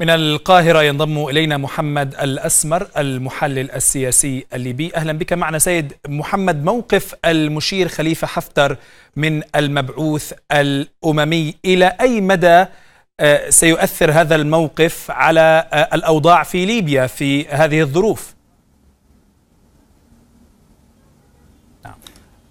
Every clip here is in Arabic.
من القاهرة ينضم إلينا محمد الأسمر المحلل السياسي الليبي أهلا بك معنا سيد محمد موقف المشير خليفة حفتر من المبعوث الأممي إلى أي مدى آه، سيؤثر هذا الموقف على آه، الأوضاع في ليبيا في هذه الظروف نعم.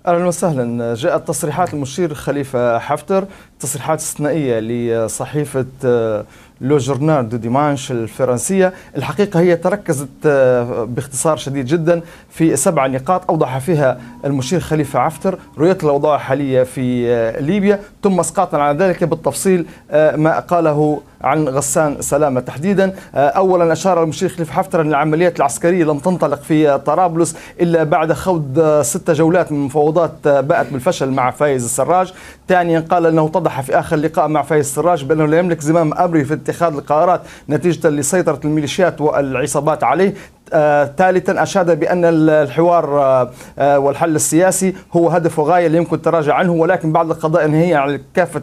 اهلا وسهلا جاءت تصريحات المشير خليفه حفتر تصريحات استثنائية لصحيفة آه، لو جورنال دو ديمانش الفرنسية الحقيقة هي تركزت آه، باختصار شديد جدا في سبع نقاط أوضح فيها المشير خليفة عفتر رؤية الأوضاع الحالية في آه، ليبيا ثم اسقاطا على ذلك بالتفصيل ما قاله عن غسان سلامة تحديدا أولا أشار المشير خليفة حفتر أن العمليات العسكرية لم تنطلق في طرابلس إلا بعد خوض ست جولات من مفاوضات باءت بالفشل مع فايز السراج ثانيا قال أنه تضع وأوضح في آخر لقاء مع فايز السراج بأنه لا يملك زمام أمري في اتخاذ القرارات نتيجة لسيطرة الميليشيات والعصابات عليه آه، ثالثا أشاد بأن الحوار آه، آه، والحل السياسي هو هدف وغاية لا يمكن التراجع عنه ولكن بعد القضاء هي على كافة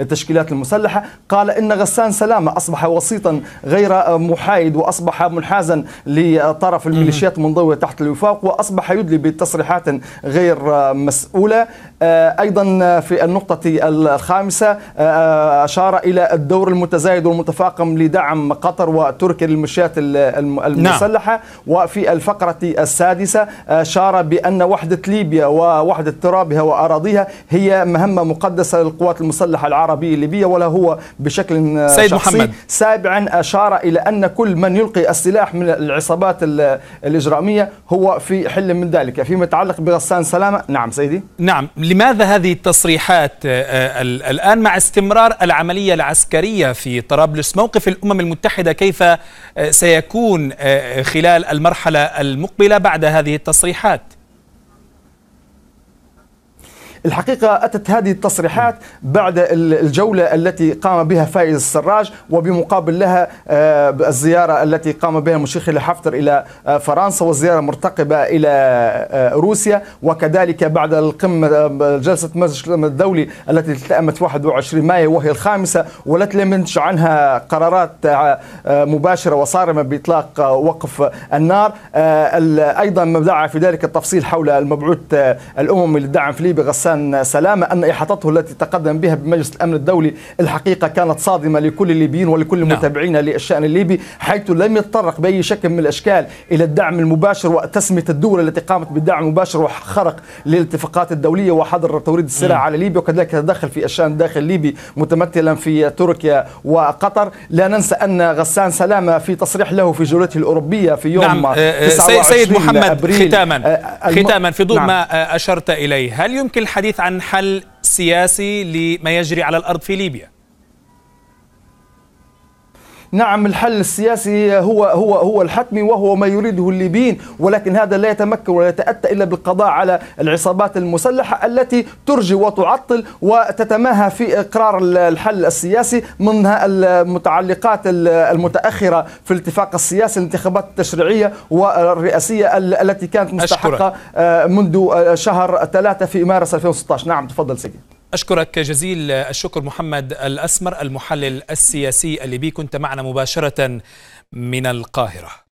التشكيلات المسلحة قال إن غسان سلامة أصبح وسيطا غير محايد وأصبح منحازا لطرف الميليشيات المنضوية تحت الوفاق وأصبح يدلي بتصريحات غير مسؤولة أيضا في النقطة الخامسة أشار إلى الدور المتزايد والمتفاقم لدعم قطر وتركيا للميليشيات نعم. المسلحة نعم. المسلحة وفي الفقرة السادسة أشار آه، بأن وحدة ليبيا ووحدة ترابها وأراضيها هي مهمة مقدسة للقوات المسلحة العربية الليبية ولا هو بشكل آه، سيد شخصي محمد. سابعا أشار آه، إلى أن كل من يلقي السلاح من العصابات الإجرامية هو في حل من ذلك فيما يتعلق بغسان سلامة نعم سيدي نعم لماذا هذه التصريحات الآن مع استمرار العملية العسكرية في طرابلس موقف الأمم المتحدة كيف سيكون خلال المرحلة المقبلة بعد هذه التصريحات الحقيقة أتت هذه التصريحات بعد الجولة التي قام بها فايز السراج وبمقابل لها آه، الزيارة التي قام بها المشيخ حفتر إلى آه، فرنسا والزيارة مرتقبة إلى آه، روسيا وكذلك بعد القمة جلسة المجلس الدولي التي التأمت 21 مايو وهي الخامسة والتي لم ينتج عنها قرارات مباشرة وصارمة بإطلاق وقف النار أيضا مبدعة في ذلك التفصيل حول المبعوث الأممي للدعم في ليبيا غسان حسن سلامة أن إحاطته التي تقدم بها بمجلس الأمن الدولي الحقيقة كانت صادمة لكل الليبيين ولكل نعم. المتابعين للشأن الليبي حيث لم يتطرق بأي شكل من الأشكال إلى الدعم المباشر وتسمية الدول التي قامت بالدعم المباشر وخرق للاتفاقات الدولية وحظر توريد السلع على ليبيا وكذلك تدخل في الشأن الداخل الليبي متمثلا في تركيا وقطر لا ننسى أن غسان سلامة في تصريح له في جولته الأوروبية في يوم نعم. 29 آه، آه، سيد محمد أبريل ختاما آه، ختاما في ضوء نعم. ما أشرت إليه هل يمكن الحديث الحديث عن حل سياسي لما يجري على الأرض في ليبيا نعم الحل السياسي هو هو هو الحتمي وهو ما يريده الليبيين ولكن هذا لا يتمكن ولا يتأتى إلا بالقضاء على العصابات المسلحة التي ترجي وتعطل وتتماهى في إقرار الحل السياسي منها المتعلقات المتأخرة في الاتفاق السياسي الانتخابات التشريعية والرئاسية التي كانت مستحقة آه، منذ آه، شهر ثلاثة في مارس 2016 نعم تفضل سيدي أشكرك جزيل الشكر محمد الأسمر المحلل السياسي الليبي كنت معنا مباشرة من القاهرة